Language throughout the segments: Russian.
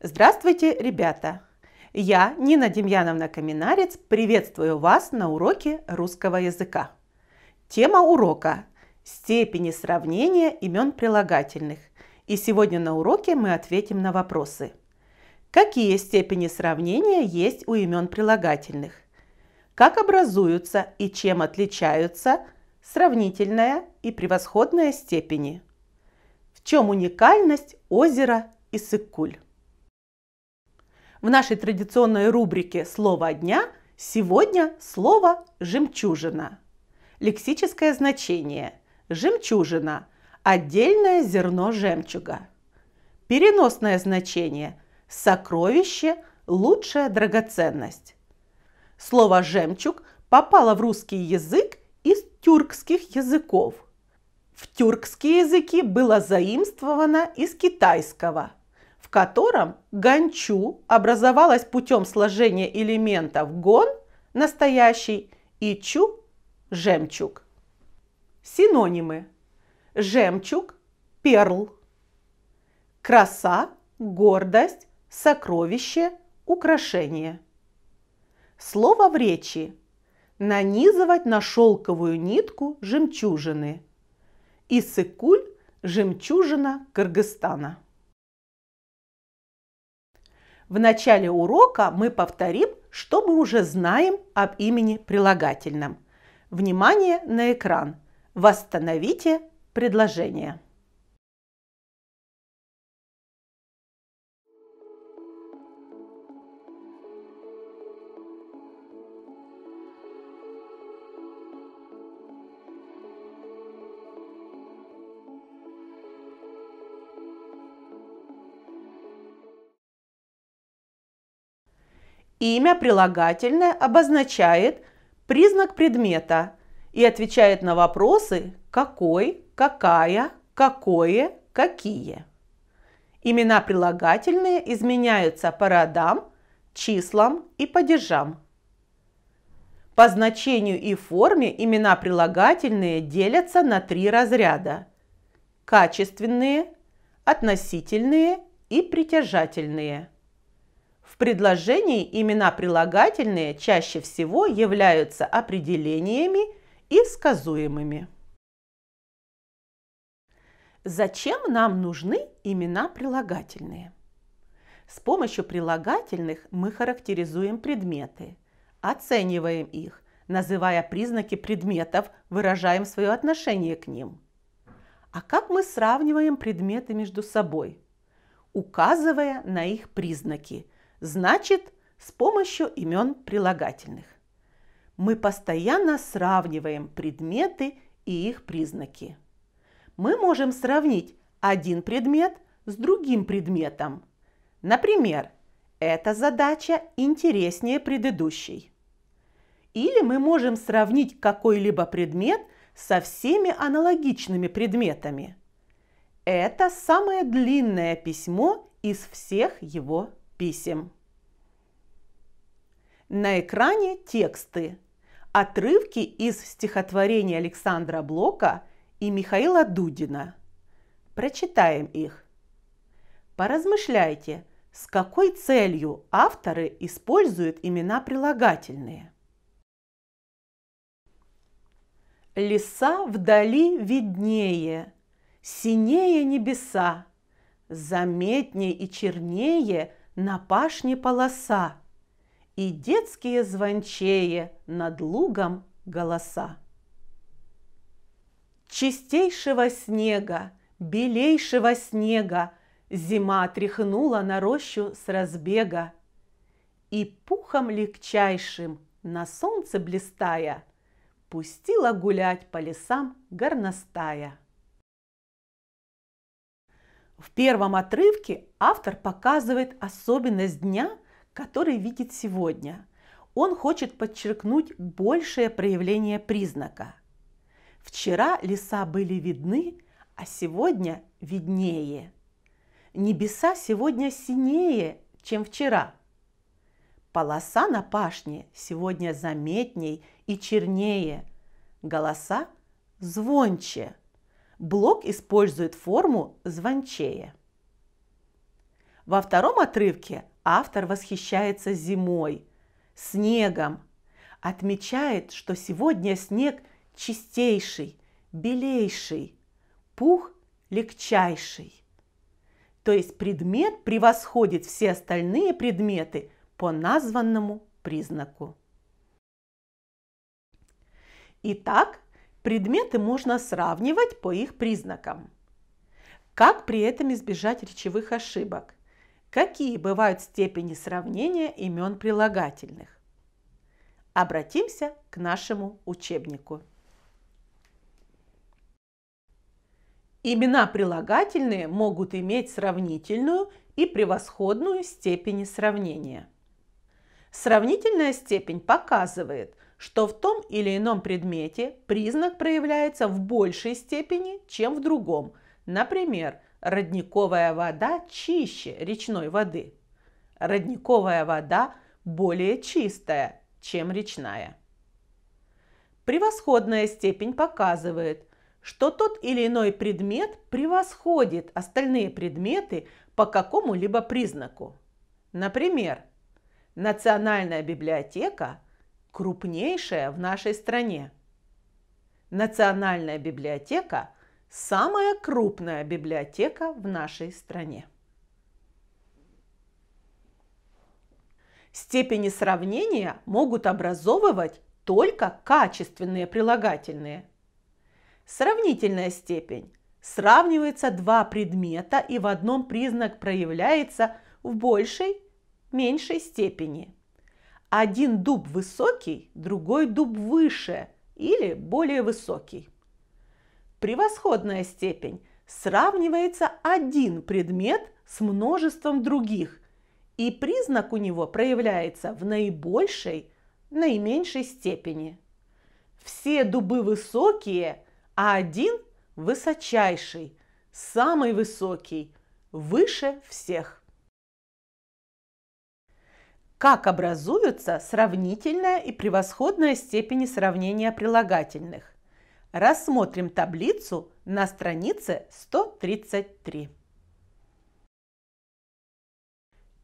Здравствуйте, ребята! Я, Нина Демьяновна Каминарец, приветствую вас на уроке русского языка. Тема урока – степени сравнения имен прилагательных. И сегодня на уроке мы ответим на вопросы. Какие степени сравнения есть у имен прилагательных? Как образуются и чем отличаются сравнительная и превосходная степени? В чем уникальность озера Иссык-Куль? В нашей традиционной рубрике «Слово дня» сегодня слово «жемчужина». Лексическое значение – жемчужина – отдельное зерно жемчуга. Переносное значение – сокровище, лучшая драгоценность. Слово «жемчуг» попало в русский язык из тюркских языков. В тюркские языки было заимствовано из китайского – в котором гончу образовалась путем сложения элементов гон, настоящий, и чу, жемчуг. Синонимы. Жемчуг, перл. Краса, гордость, сокровище, украшение. Слово в речи. Нанизывать на шелковую нитку жемчужины. исыкуль жемчужина Кыргызстана. В начале урока мы повторим, что мы уже знаем об имени прилагательном. Внимание на экран. Восстановите предложение. Имя прилагательное обозначает признак предмета и отвечает на вопросы «какой», «какая», «какое», «какие». Имена прилагательные изменяются по родам, числам и падежам. По значению и форме имена прилагательные делятся на три разряда – качественные, относительные и притяжательные – предложении имена прилагательные чаще всего являются определениями и сказуемыми. Зачем нам нужны имена прилагательные? С помощью прилагательных мы характеризуем предметы, оцениваем их, называя признаки предметов, выражаем свое отношение к ним. А как мы сравниваем предметы между собой? Указывая на их признаки – значит, с помощью имен прилагательных. Мы постоянно сравниваем предметы и их признаки. Мы можем сравнить один предмет с другим предметом. Например, эта задача интереснее предыдущей. Или мы можем сравнить какой-либо предмет со всеми аналогичными предметами. Это самое длинное письмо из всех его писем. На экране тексты, отрывки из стихотворений Александра Блока и Михаила Дудина. Прочитаем их. Поразмышляйте, с какой целью авторы используют имена прилагательные. Леса вдали виднее, синее небеса, заметнее и чернее на пашне полоса, И детские звончее над лугом голоса. Чистейшего снега, белейшего снега Зима тряхнула на рощу с разбега, И пухом легчайшим, на солнце блистая, Пустила гулять по лесам горностая. В первом отрывке автор показывает особенность дня, который видит сегодня. Он хочет подчеркнуть большее проявление признака. Вчера леса были видны, а сегодня виднее. Небеса сегодня синее, чем вчера. Полоса на пашне сегодня заметней и чернее, голоса звонче. Блок использует форму звончее. Во втором отрывке автор восхищается зимой, снегом, отмечает, что сегодня снег чистейший, белейший, пух легчайший. То есть предмет превосходит все остальные предметы по названному признаку. Итак, Предметы можно сравнивать по их признакам. Как при этом избежать речевых ошибок? Какие бывают степени сравнения имен прилагательных? Обратимся к нашему учебнику. Имена прилагательные могут иметь сравнительную и превосходную степени сравнения. Сравнительная степень показывает, что в том или ином предмете признак проявляется в большей степени, чем в другом. Например, родниковая вода чище речной воды. Родниковая вода более чистая, чем речная. Превосходная степень показывает, что тот или иной предмет превосходит остальные предметы по какому-либо признаку. Например, Национальная библиотека – крупнейшая в нашей стране. Национальная библиотека – самая крупная библиотека в нашей стране. Степени сравнения могут образовывать только качественные прилагательные. Сравнительная степень. Сравниваются два предмета и в одном признак проявляется в большей, меньшей степени – один дуб высокий, другой дуб выше или более высокий. Превосходная степень сравнивается один предмет с множеством других, и признак у него проявляется в наибольшей, наименьшей степени. Все дубы высокие, а один высочайший, самый высокий, выше всех как образуются сравнительная и превосходная степени сравнения прилагательных. Рассмотрим таблицу на странице 133.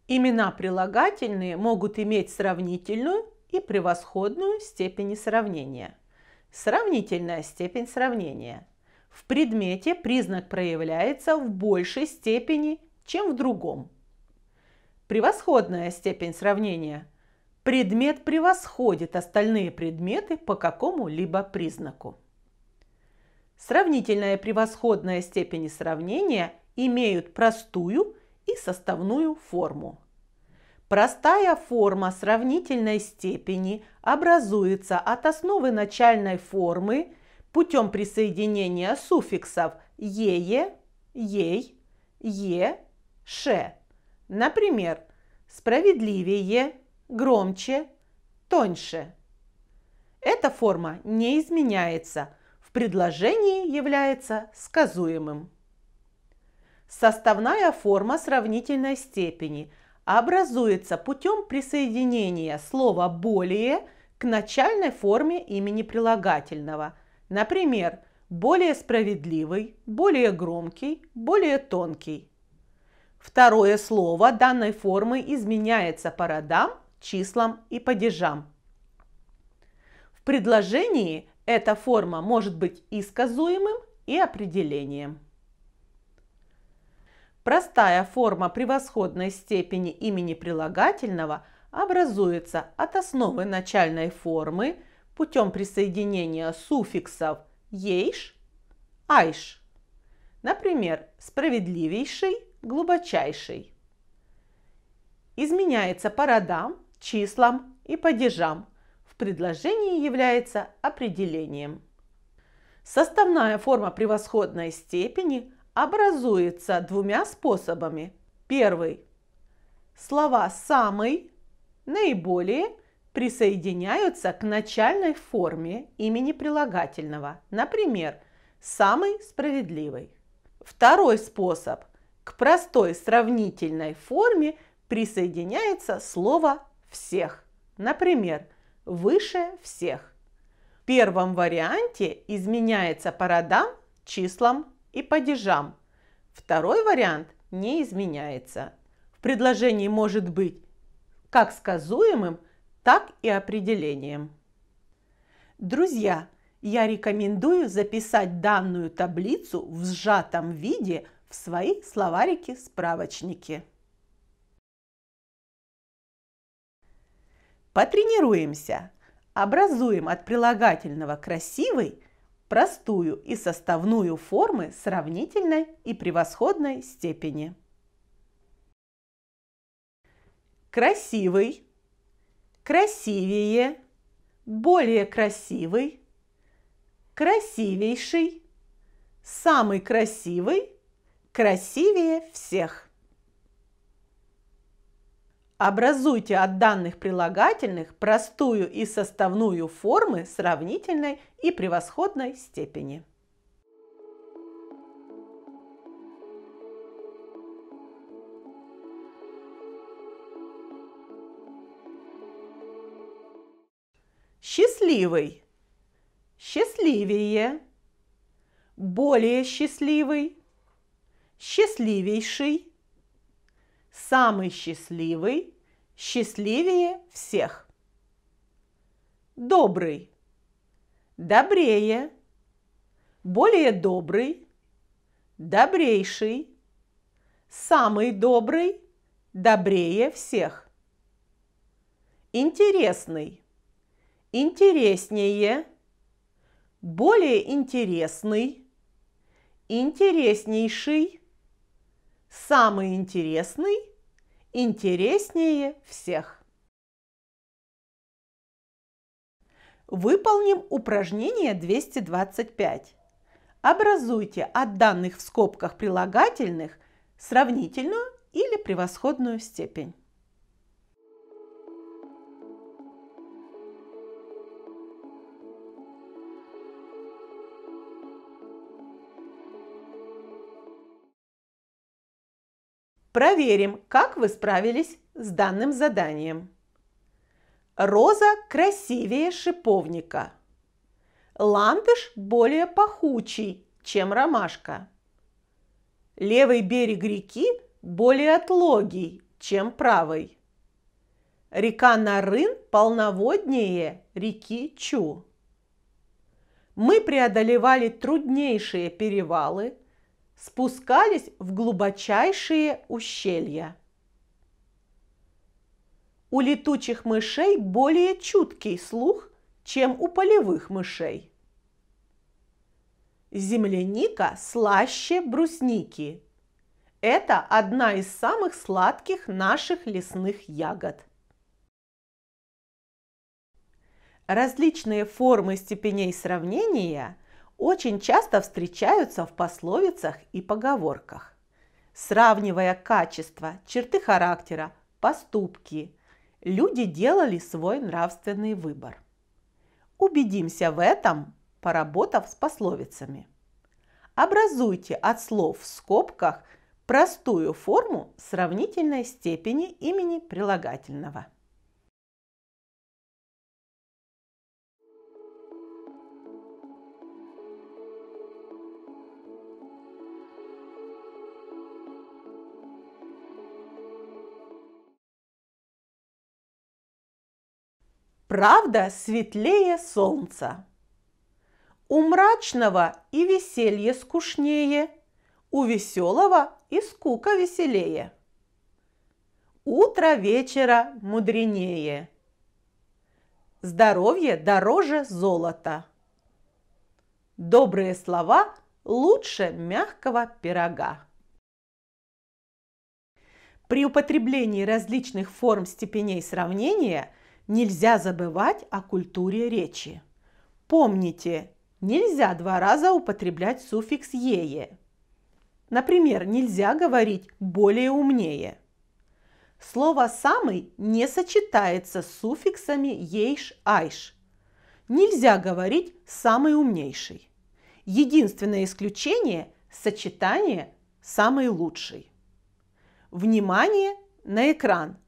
Имена прилагательные могут иметь сравнительную и превосходную степени сравнения. Сравнительная степень сравнения. В предмете признак проявляется в большей степени, чем в другом – Превосходная степень сравнения. Предмет превосходит остальные предметы по какому-либо признаку. Сравнительная превосходная степени сравнения имеют простую и составную форму. Простая форма сравнительной степени образуется от основы начальной формы путем присоединения суффиксов «ее», «ей», «е», «ше», Например, справедливее, громче, тоньше. Эта форма не изменяется, в предложении является сказуемым. Составная форма сравнительной степени образуется путем присоединения слова «более» к начальной форме имени прилагательного. Например, более справедливый, более громкий, более тонкий – Второе слово данной формы изменяется по родам, числам и падежам. В предложении эта форма может быть и сказуемым, и определением. Простая форма превосходной степени имени прилагательного образуется от основы начальной формы путем присоединения суффиксов «ейш», «айш». Например, «справедливейший» глубочайший. Изменяется по родам, числам и падежам. В предложении является определением. Составная форма превосходной степени образуется двумя способами. Первый. Слова «самый», «наиболее» присоединяются к начальной форме имени прилагательного. Например, «самый справедливый». Второй способ – к простой сравнительной форме присоединяется слово «всех». Например, «выше всех». В первом варианте изменяется по родам, числам и падежам. Второй вариант не изменяется. В предложении может быть как сказуемым, так и определением. Друзья, я рекомендую записать данную таблицу в сжатом виде свои словарики-справочники. Потренируемся. Образуем от прилагательного «красивый» простую и составную формы сравнительной и превосходной степени. Красивый, красивее, более красивый, красивейший, самый красивый, красивее всех. Образуйте от данных прилагательных простую и составную формы сравнительной и превосходной степени. Счастливый, счастливее, более счастливый, счастливейший, самый счастливый, счастливее всех. Добрый, добрее, более добрый, добрейший, самый добрый, добрее всех. Интересный, интереснее, более интересный, интереснейший – Самый интересный интереснее всех. Выполним упражнение 225. Образуйте от данных в скобках прилагательных сравнительную или превосходную степень. Проверим, как вы справились с данным заданием. Роза красивее шиповника. Ландыш более пахучий, чем ромашка. Левый берег реки более отлогий, чем правый. Река Нарын полноводнее реки Чу. Мы преодолевали труднейшие перевалы – спускались в глубочайшие ущелья. У летучих мышей более чуткий слух, чем у полевых мышей. Земляника слаще брусники. Это одна из самых сладких наших лесных ягод. Различные формы степеней сравнения – очень часто встречаются в пословицах и поговорках. Сравнивая качество, черты характера, поступки, люди делали свой нравственный выбор. Убедимся в этом, поработав с пословицами. Образуйте от слов в скобках простую форму сравнительной степени имени прилагательного. правда светлее солнца. У мрачного и веселье скучнее, у веселого и скука веселее. Утро вечера мудренее. Здоровье дороже золота. Добрые слова лучше мягкого пирога. При употреблении различных форм степеней сравнения – нельзя забывать о культуре речи. Помните, нельзя два раза употреблять суффикс «ее». Например, нельзя говорить «более умнее». Слово «самый» не сочетается с суффиксами «ейш-айш». Нельзя говорить «самый умнейший». Единственное исключение – сочетание «самый лучший». Внимание на экран –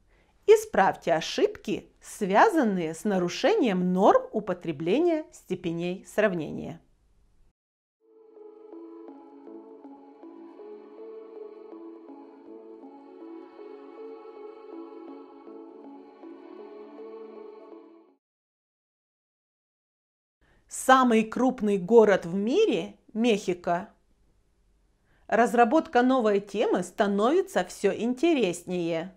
Исправьте ошибки, связанные с нарушением норм употребления степеней сравнения. Самый крупный город в мире – Мехико. Разработка новой темы становится все интереснее –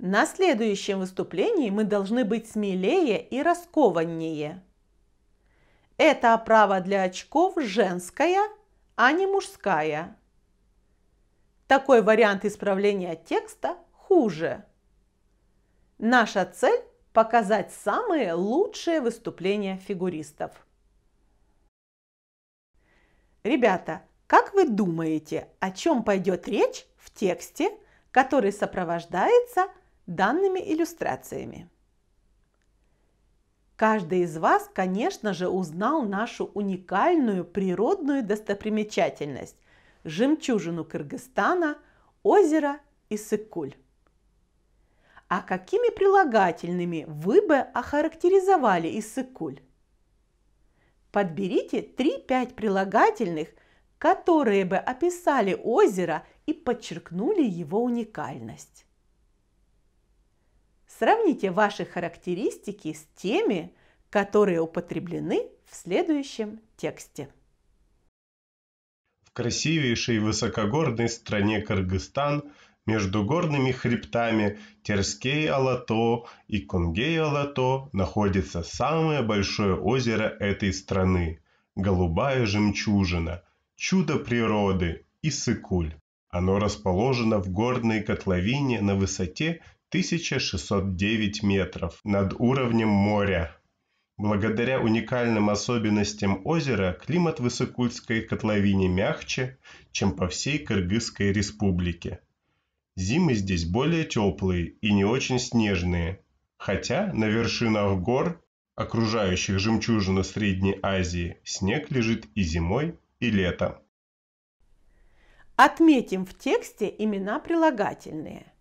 на следующем выступлении мы должны быть смелее и раскованнее. Это оправа для очков женская, а не мужская. Такой вариант исправления текста хуже. Наша цель – показать самые лучшие выступления фигуристов. Ребята, как вы думаете, о чем пойдет речь в тексте, который сопровождается данными иллюстрациями. Каждый из вас, конечно же, узнал нашу уникальную природную достопримечательность – жемчужину Кыргызстана, озеро Иссык-Куль. А какими прилагательными вы бы охарактеризовали Иссык-Куль? Подберите 3-5 прилагательных, которые бы описали озеро и подчеркнули его уникальность. Сравните ваши характеристики с теми, которые употреблены в следующем тексте. В красивейшей высокогорной стране Кыргызстан между горными хребтами Терскей-Алато и Кунгей-Алато находится самое большое озеро этой страны – Голубая Жемчужина, чудо природы Иссыкуль. Оно расположено в горной котловине на высоте 1609 метров над уровнем моря. Благодаря уникальным особенностям озера климат в Иссыкульской котловине мягче, чем по всей Кыргызской республике. Зимы здесь более теплые и не очень снежные, хотя на вершинах гор, окружающих жемчужину Средней Азии, снег лежит и зимой, и летом. Отметим в тексте имена прилагательные –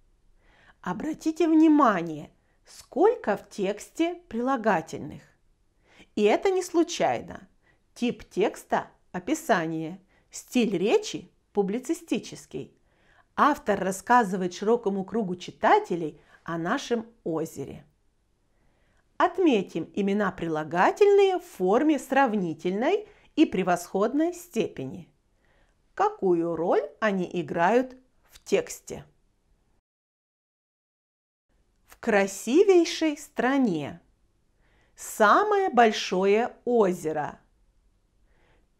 Обратите внимание, сколько в тексте прилагательных. И это не случайно. Тип текста – описание, стиль речи – публицистический. Автор рассказывает широкому кругу читателей о нашем озере. Отметим имена прилагательные в форме сравнительной и превосходной степени. Какую роль они играют в тексте? красивейшей стране. Самое большое озеро.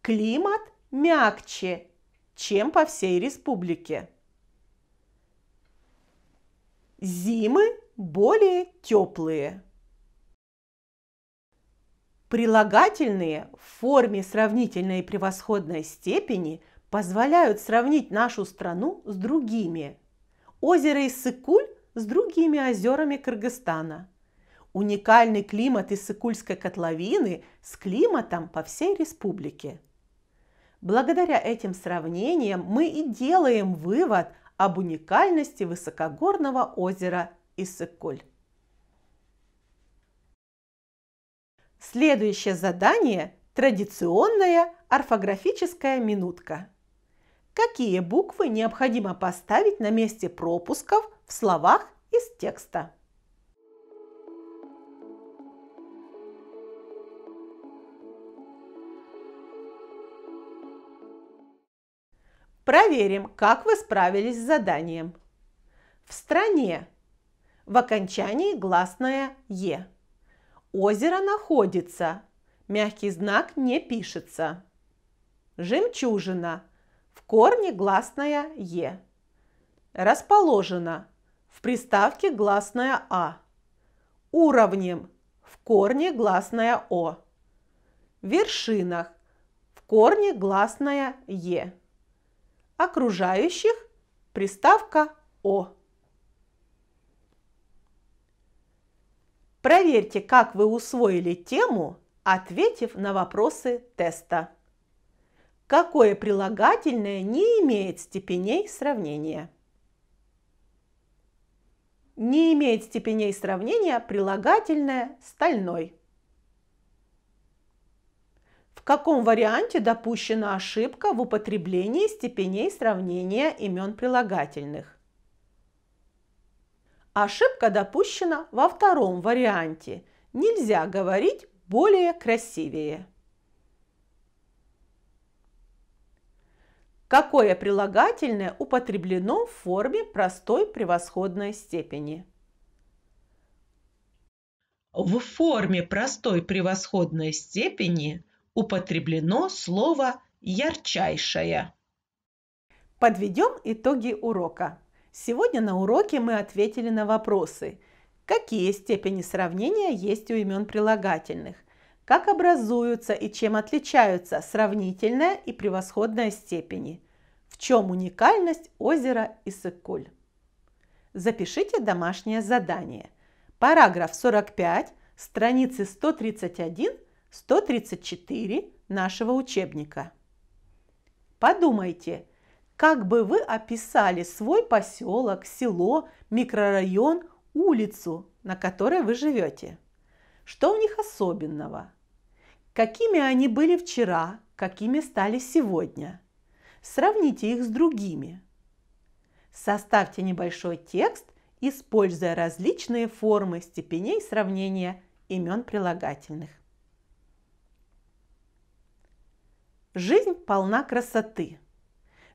Климат мягче, чем по всей республике. Зимы более теплые. Прилагательные в форме сравнительной и превосходной степени позволяют сравнить нашу страну с другими. Озеро Иссыкуль с другими озерами Кыргызстана. Уникальный климат Иссыкульской котловины с климатом по всей республике. Благодаря этим сравнениям мы и делаем вывод об уникальности высокогорного озера Иссыкуль. Следующее задание – традиционная орфографическая минутка. Какие буквы необходимо поставить на месте пропусков – в словах из текста. Проверим, как вы справились с заданием. В стране. В окончании гласное «е». Озеро находится. Мягкий знак не пишется. Жемчужина. В корне гласное «е». Расположено в приставке гласная «а», уровнем в корне гласная «о», вершинах в корне гласная «е», окружающих приставка «о». Проверьте, как вы усвоили тему, ответив на вопросы теста. Какое прилагательное не имеет степеней сравнения? не имеет степеней сравнения прилагательное «стальной». В каком варианте допущена ошибка в употреблении степеней сравнения имен прилагательных? Ошибка допущена во втором варианте. Нельзя говорить более красивее. Какое прилагательное употреблено в форме простой превосходной степени? В форме простой превосходной степени употреблено слово «ярчайшая». Подведем итоги урока. Сегодня на уроке мы ответили на вопросы. Какие степени сравнения есть у имен прилагательных? как образуются и чем отличаются сравнительная и превосходная степени, в чем уникальность озера Иссык-Куль. Запишите домашнее задание. Параграф 45, страницы 131-134 нашего учебника. Подумайте, как бы вы описали свой поселок, село, микрорайон, улицу, на которой вы живете? Что в них особенного – какими они были вчера, какими стали сегодня. Сравните их с другими. Составьте небольшой текст, используя различные формы степеней сравнения имен прилагательных. Жизнь полна красоты.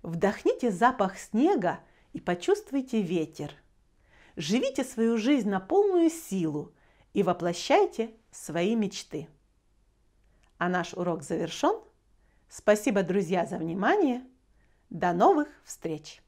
Вдохните запах снега и почувствуйте ветер. Живите свою жизнь на полную силу и воплощайте свои мечты. А наш урок завершен. Спасибо, друзья, за внимание. До новых встреч!